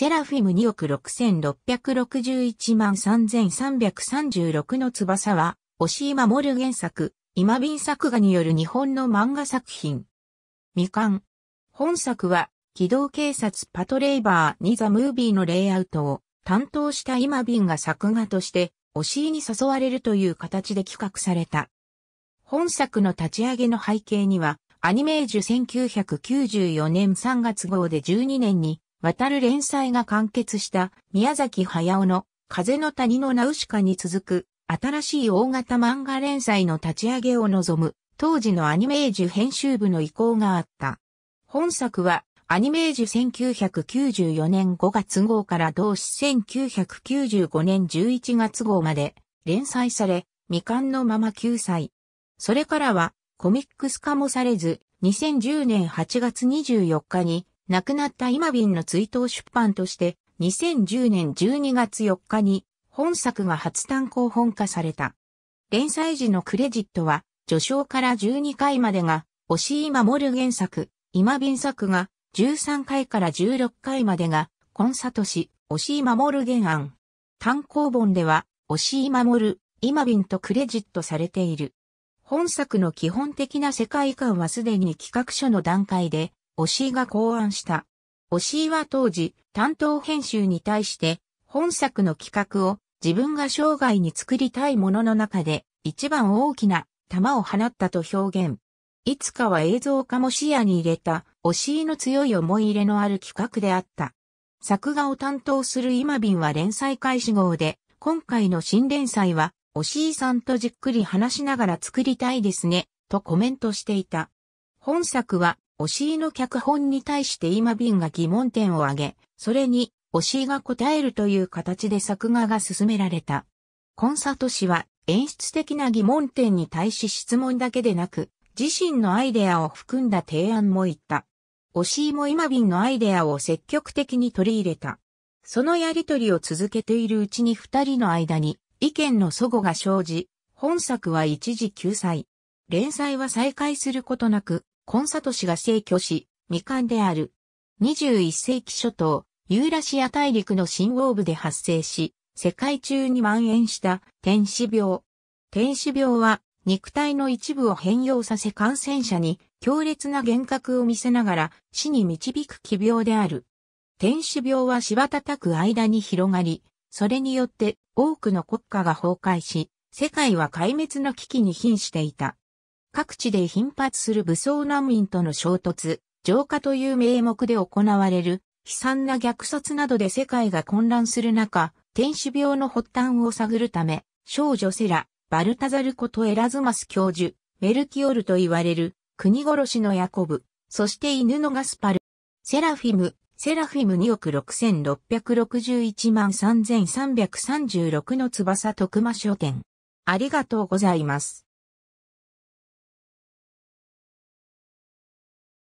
セラフィム2億6661万3336の翼は、押井守原作、今便作画による日本の漫画作品。未完。本作は、機動警察パトレイバーにザ・ムービーのレイアウトを担当した今便が作画として、押井に誘われるという形で企画された。本作の立ち上げの背景には、アニメージュ1994年3月号で12年に渡る連載が完結した宮崎駿の風の谷のナウシカに続く新しい大型漫画連載の立ち上げを望む当時のアニメージュ編集部の意向があった。本作はアニメージュ1994年5月号から同志1995年11月号まで連載され未完のまま救済。それからはコミックス化もされず2010年8月24日に亡くなった今瓶の追悼出版として、2010年12月4日に本作が初単行本化された。連載時のクレジットは、序章から12回までが、押井守原作、今便作が、13回から16回までが、コンサトシ、押井守原案。単行本では、押井守、今便とクレジットされている。本作の基本的な世界観はすでに企画書の段階で押井が考案した。押井は当時、担当編集に対して、本作の企画を自分が生涯に作りたいものの中で、一番大きな弾を放ったと表現。いつかは映像化も視野に入れた、押井の強い思い入れのある企画であった。作画を担当する今便は連載開始号で、今回の新連載は、押井さんとじっくり話しながら作りたいですね、とコメントしていた。本作は押井の脚本に対して今瓶が疑問点を挙げ、それに押井が答えるという形で作画が進められた。コンサート氏は演出的な疑問点に対し質問だけでなく、自身のアイデアを含んだ提案も言った。押井も今瓶のアイデアを積極的に取り入れた。そのやりとりを続けているうちに二人の間に意見の齟齬が生じ、本作は一時救済。連載は再開することなく、コンサト氏が逝去し、未完である。21世紀初頭、ユーラシア大陸の新王部で発生し、世界中に蔓延した天使病。天使病は肉体の一部を変容させ感染者に強烈な幻覚を見せながら死に導く奇病である。天使病は芝叩く間に広がり、それによって多くの国家が崩壊し、世界は壊滅の危機に瀕していた。各地で頻発する武装難民との衝突、浄化という名目で行われる、悲惨な虐殺などで世界が混乱する中、天使病の発端を探るため、少女セラ、バルタザルことエラズマス教授、メルキオルと言われる、国殺しのヤコブ、そして犬のガスパル、セラフィム、セラフィム2億6661万3336の翼徳間書店。ありがとうございます。